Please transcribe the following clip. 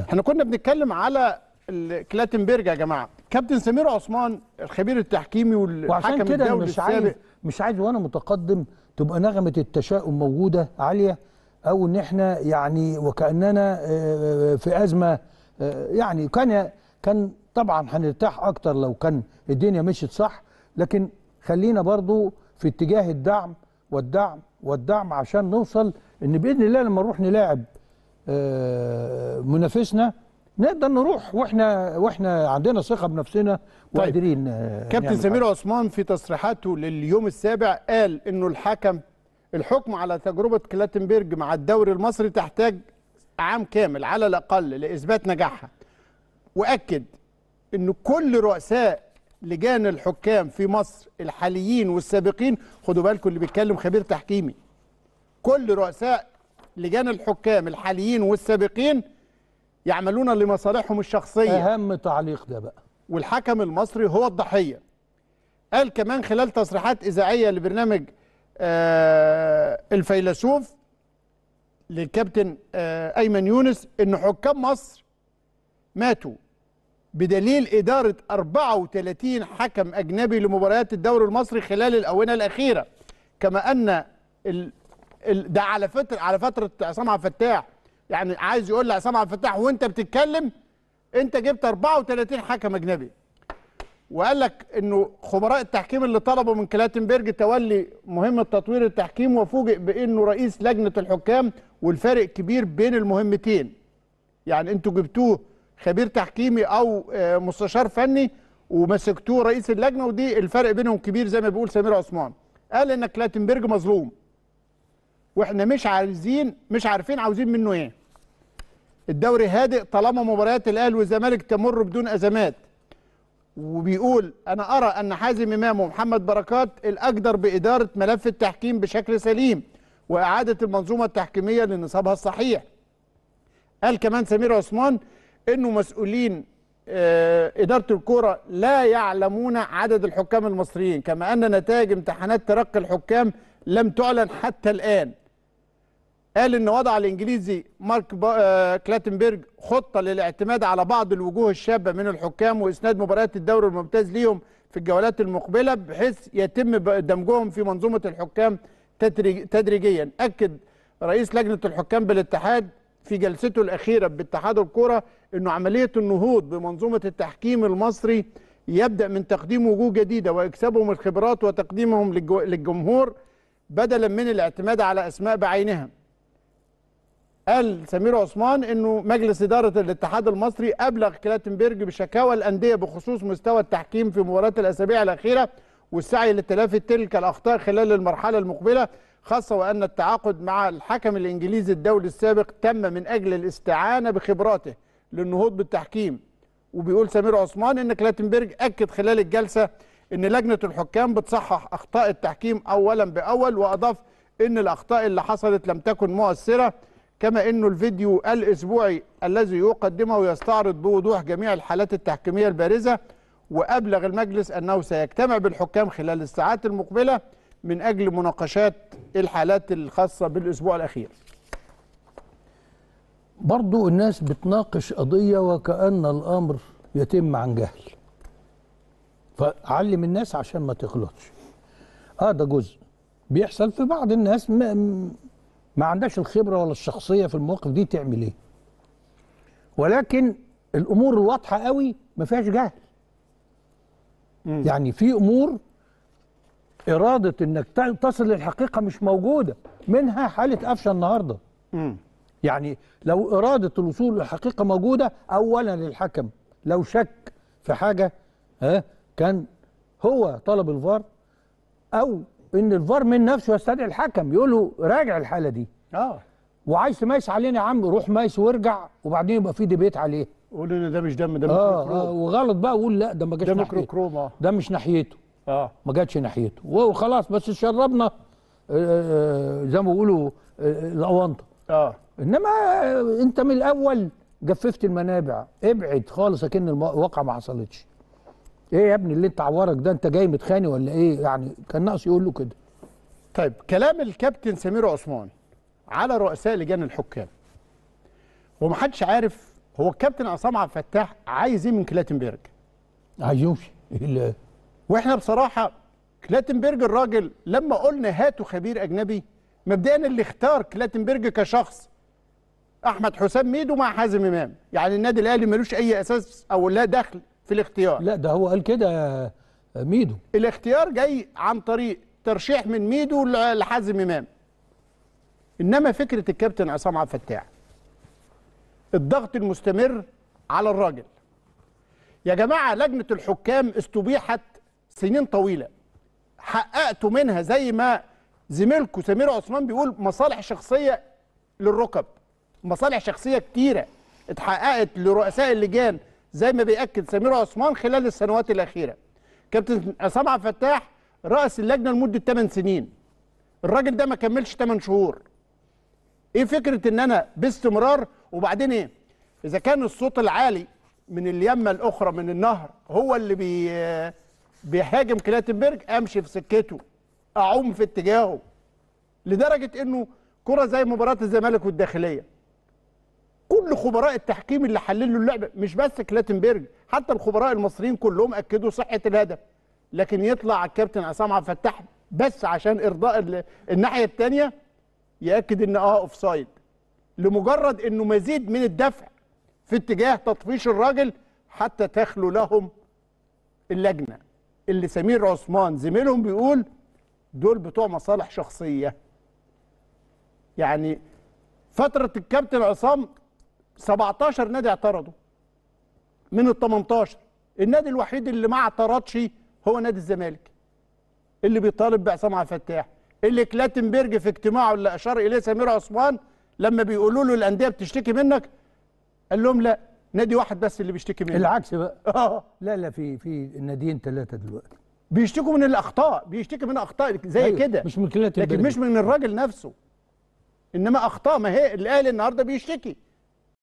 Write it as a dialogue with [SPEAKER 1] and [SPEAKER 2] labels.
[SPEAKER 1] احنا كنا بنتكلم على كلاتنبرج يا جماعه كابتن سمير عثمان الخبير التحكيمي والحكم الدولي مش عايز
[SPEAKER 2] مش عايز وانا متقدم تبقى نغمه التشاؤم موجوده عاليه او ان احنا يعني وكاننا آه، آه، في ازمه آه، يعني كان كان طبعا هنرتاح اكتر لو كان الدنيا مشيت صح لكن خلينا برضو في اتجاه الدعم والدعم والدعم عشان نوصل ان باذن الله لما نروح نلاعب آه، منافسنا
[SPEAKER 1] نقدر نروح واحنا واحنا عندنا ثقه بنفسنا طيب، وقادرين
[SPEAKER 2] طيب. كابتن سمير
[SPEAKER 1] عثمان في تصريحاته لليوم السابع قال انه الحكم الحكم على تجربه كلاتنبرج مع الدوري المصري تحتاج عام كامل على الاقل لاثبات نجاحها واكد ان كل رؤساء لجان الحكام في مصر الحاليين والسابقين خدوا بالكم اللي بيتكلم خبير تحكيمي كل رؤساء لجان الحكام الحاليين والسابقين يعملون لمصالحهم الشخصيه اهم تعليق ده بقى والحكم المصري هو الضحيه قال كمان خلال تصريحات اذاعيه لبرنامج آه الفيلسوف للكابتن آه ايمن يونس ان حكام مصر ماتوا بدليل إدارة 34 حكم أجنبي لمباريات الدوري المصري خلال الأونة الأخيرة كما أن ده على فتره على فتره عصام عبد الفتاح يعني عايز يقول لعصام عبد الفتاح وانت بتتكلم انت جبت 34 حكم اجنبي وقال لك انه خبراء التحكيم اللي طلبوا من كلاتنبرج تولي مهمه تطوير التحكيم وفوجئ بانه رئيس لجنه الحكام والفارق كبير بين المهمتين يعني انتوا جبتوه خبير تحكيمي او آه، مستشار فني ومسكتوه رئيس اللجنه ودي الفرق بينهم كبير زي ما بيقول سمير عثمان قال ان كلاتنبرج مظلوم واحنا مش عايزين مش عارفين عاوزين منه ايه الدوري هادئ طالما مباريات الاهلي والزمالك تمر بدون ازمات وبيقول انا ارى ان حازم امام ومحمد بركات الاقدر باداره ملف التحكيم بشكل سليم واعاده المنظومه التحكيميه لنصابها الصحيح قال كمان سمير عثمان انه مسؤولين آه، اداره الكوره لا يعلمون عدد الحكام المصريين كما ان نتائج امتحانات ترقي الحكام لم تعلن حتى الان قال ان وضع الانجليزي مارك با... آه، كلاتنبرج خطه للاعتماد على بعض الوجوه الشابه من الحكام واسناد مباريات الدوري الممتاز ليهم في الجولات المقبله بحيث يتم دمجهم في منظومه الحكام تدريج... تدريجيا اكد رئيس لجنه الحكام بالاتحاد في جلسته الاخيره باتحاد الكوره انه عمليه النهوض بمنظومه التحكيم المصري يبدا من تقديم وجوه جديده واكسابهم الخبرات وتقديمهم للجمهور بدلا من الاعتماد على اسماء بعينها قال سمير عثمان انه مجلس اداره الاتحاد المصري ابلغ كلاتنبرج بشكاوى الانديه بخصوص مستوى التحكيم في مباراه الاسابيع الاخيره والسعي لتلافي تلك الاخطاء خلال المرحله المقبله خاصه وان التعاقد مع الحكم الانجليزي الدولي السابق تم من اجل الاستعانه بخبراته للنهوض بالتحكيم وبيقول سمير عثمان ان كلاتنبرج اكد خلال الجلسه ان لجنه الحكام بتصحح اخطاء التحكيم اولا باول واضاف ان الاخطاء اللي حصلت لم تكن مؤثره كما أنه الفيديو الأسبوعي الذي يقدمه يستعرض بوضوح جميع الحالات التحكيمية البارزة وأبلغ المجلس أنه سيجتمع بالحكام خلال الساعات المقبلة من أجل مناقشات الحالات الخاصة بالأسبوع الأخير
[SPEAKER 2] برضو الناس بتناقش قضية وكأن الأمر يتم عن جهل
[SPEAKER 1] فعلم
[SPEAKER 2] الناس عشان ما تغلطش اه ده جزء بيحصل في بعض الناس ما عندهاش الخبره ولا الشخصيه في المواقف دي تعمل ايه ولكن الامور الواضحه قوي ما فيهاش جهل مم. يعني في امور اراده انك تصل للحقيقه مش موجوده منها حاله قفشه النهارده مم. يعني لو اراده الوصول للحقيقه موجوده اولا للحكم لو شك في حاجه ها كان هو طلب الفار او ان الفار من نفسه يستدعي الحكم يقول له راجع الحاله دي اه وعايز تميس علينا يا عم روح ميس وارجع وبعدين يبقى في ديبيت
[SPEAKER 1] عليه قول ان ده مش دم ده آه آه
[SPEAKER 2] وغلط بقى وقول لا ده ما جاش ده ميكرو كروم اه ده مش ناحيته اه ما جاتش ناحيته وخلاص بس شربنا آه, آه،, آه، زي ما بيقولوا آه، الاونطه اه انما انت من الاول جففت المنابع ابعد خالص اكن الواقعه ما حصلتش ايه يا ابني اللي انت عورك
[SPEAKER 1] ده انت جاي متخانق ولا ايه يعني كان ناقص يقول له كده طيب كلام الكابتن سمير عثمان على رؤساء لجان الحكام ومحدش عارف هو الكابتن عصام عبد الفتاح عايز ايه من كلاتنبرج عايز يمشي واحنا بصراحه كلاتنبرج الراجل لما قلنا هاتوا خبير اجنبي مبدئيا اللي اختار كلاتنبرج كشخص احمد حسام ميدو مع حازم امام يعني النادي الاهلي ملوش اي اساس او لا دخل في الاختيار لا ده هو قال كده يا ميدو الاختيار جاي عن طريق ترشيح من ميدو لحازم امام انما فكره الكابتن عصام عبد الفتاح الضغط المستمر على الراجل يا جماعه لجنه الحكام استبيحت سنين طويله حققتوا منها زي ما زميلكم سمير عثمان بيقول مصالح شخصيه للركب مصالح شخصيه كتيره اتحققت لرؤساء اللجان زي ما بيأكد سمير عثمان خلال السنوات الأخيرة كابتن عصام عبد الفتاح رأس اللجنة لمدة 8 سنين الراجل ده ما كملش 8 شهور ايه فكرة ان انا باستمرار وبعدين ايه اذا كان الصوت العالي من اليمة الاخرى من النهر هو اللي بي بيهاجم كلاتنبرج امشي في سكته اعوم في اتجاهه لدرجة انه كرة زي مباراة الزمالك والداخلية كل خبراء التحكيم اللي حللوا اللعبه مش بس كلاتنبرج حتى الخبراء المصريين كلهم اكدوا صحه الهدف لكن يطلع الكابتن عصام عبد الفتاح بس عشان ارضاء الناحيه الثانيه ياكد ان اه اوف سايد لمجرد انه مزيد من الدفع في اتجاه تطفيش الراجل حتى تخلو لهم اللجنه اللي سمير عثمان زميلهم بيقول دول بتوع مصالح شخصيه يعني فتره الكابتن عصام 17 نادي اعترضوا من ال 18 النادي الوحيد اللي ما اعترضش هو نادي الزمالك اللي بيطالب بعصام عبد الفتاح اللي كلاتنبرج في اجتماعه اللي اشار اليه سمير عثمان لما بيقولوا له الانديه بتشتكي منك قال لهم لا نادي واحد بس اللي بيشتكي منه العكس بقى اه لا لا في في ناديين ثلاثه دلوقتي بيشتكوا من الاخطاء بيشتكي من اخطاء زي أيوة. كده مش من كلاتنبرج لكن مش من الراجل نفسه انما اخطاء ما هي الاهلي النهارده بيشتكي